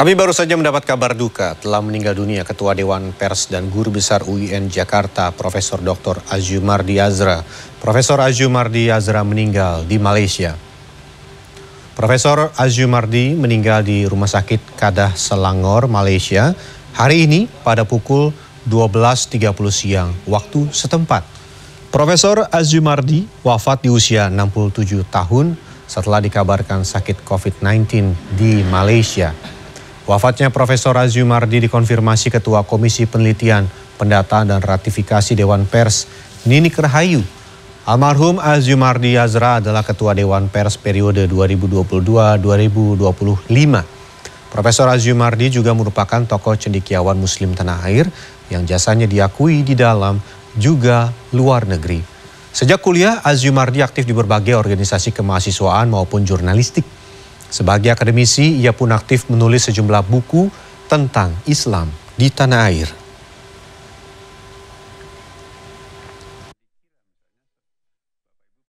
Kami baru saja mendapat kabar duka telah meninggal dunia Ketua Dewan Pers dan Guru Besar UIN Jakarta Profesor Dr. Azumardi Azra. Profesor Azumardi Azra meninggal di Malaysia. Profesor Azumardi meninggal di Rumah Sakit Kadah Selangor, Malaysia hari ini pada pukul 12.30 siang waktu setempat. Profesor Azumardi wafat di usia 67 tahun setelah dikabarkan sakit COVID-19 di Malaysia. Wafatnya Profesor Azumardi dikonfirmasi Ketua Komisi Penelitian, Pendataan dan Ratifikasi Dewan Pers Nini Kerhayu. Almarhum Azumardi Azra adalah Ketua Dewan Pers periode 2022-2025. Profesor Azumardi juga merupakan tokoh cendikiawan muslim tanah air yang jasanya diakui di dalam juga luar negeri. Sejak kuliah, Azumardi aktif di berbagai organisasi kemahasiswaan maupun jurnalistik. Sebagai akademisi, ia pun aktif menulis sejumlah buku tentang Islam di tanah air.